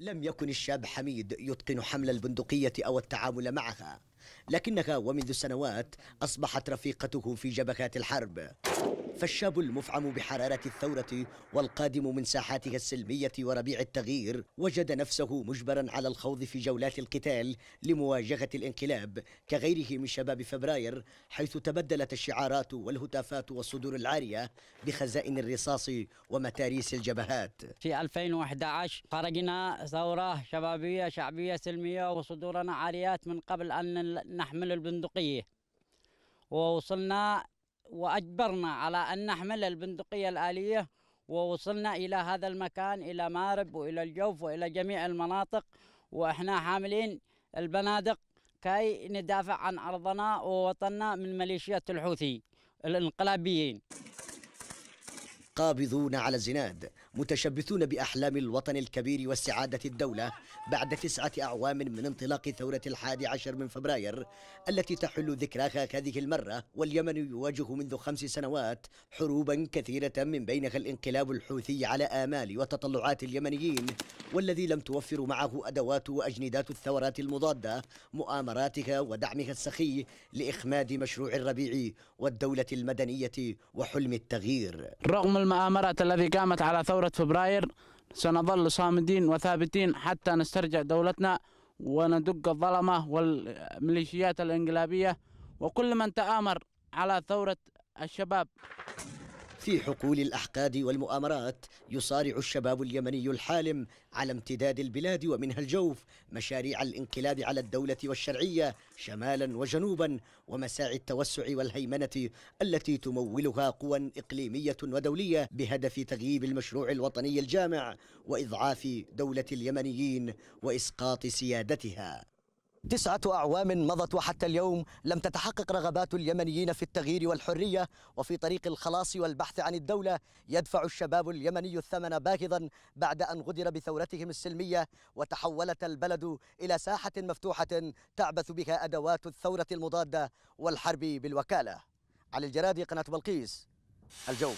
لم يكن الشاب حميد يتقن حمل البندقية أو التعامل معها لكنها ومنذ سنوات أصبحت رفيقته في جبهات الحرب فالشاب المفعم بحرارة الثورة والقادم من ساحاتها السلمية وربيع التغيير وجد نفسه مجبرا على الخوض في جولات القتال لمواجهة الانقلاب كغيره من شباب فبراير حيث تبدلت الشعارات والهتافات والصدور العارية بخزائن الرصاص ومتاريس الجبهات في 2011 خرجنا ثورة شبابية شعبية سلمية وصدورنا عاريات من قبل أن نحمل البندقية ووصلنا وأجبرنا على أن نحمل البندقية الآلية ووصلنا إلى هذا المكان إلى مارب وإلى الجوف وإلى جميع المناطق وإحنا حاملين البنادق كي ندافع عن أرضنا ووطننا من ميليشيات الحوثي الانقلابيين قابضون على الزناد متشبثون بأحلام الوطن الكبير واستعادة الدولة بعد تسعة أعوام من انطلاق ثورة الحادي عشر من فبراير التي تحل ذكراها هذه المرة واليمن يواجه منذ خمس سنوات حروبا كثيرة من بينها الانقلاب الحوثي على آمال وتطلعات اليمنيين والذي لم توفر معه أدوات وأجندات الثورات المضادة مؤامراتها ودعمها السخي لإخماد مشروع الربيع والدولة المدنية وحلم التغيير رغم المؤامرات التي قامت على ثورة فبراير سنظل صامدين وثابتين حتى نسترجع دولتنا وندق الظلمة والميليشيات الإنقلابية وكل من تآمر على ثورة الشباب في حقول الأحقاد والمؤامرات يصارع الشباب اليمني الحالم على امتداد البلاد ومنها الجوف مشاريع الانقلاب على الدولة والشرعية شمالا وجنوبا ومساعي التوسع والهيمنة التي تمولها قوى إقليمية ودولية بهدف تغييب المشروع الوطني الجامع وإضعاف دولة اليمنيين وإسقاط سيادتها تسعة أعوام مضت وحتى اليوم لم تتحقق رغبات اليمنيين في التغيير والحرية وفي طريق الخلاص والبحث عن الدولة يدفع الشباب اليمني الثمن باهظا بعد أن غدر بثورتهم السلمية وتحولت البلد إلى ساحة مفتوحة تعبث بها أدوات الثورة المضادة والحرب بالوكالة على الجرادي قناة بلقيس الجو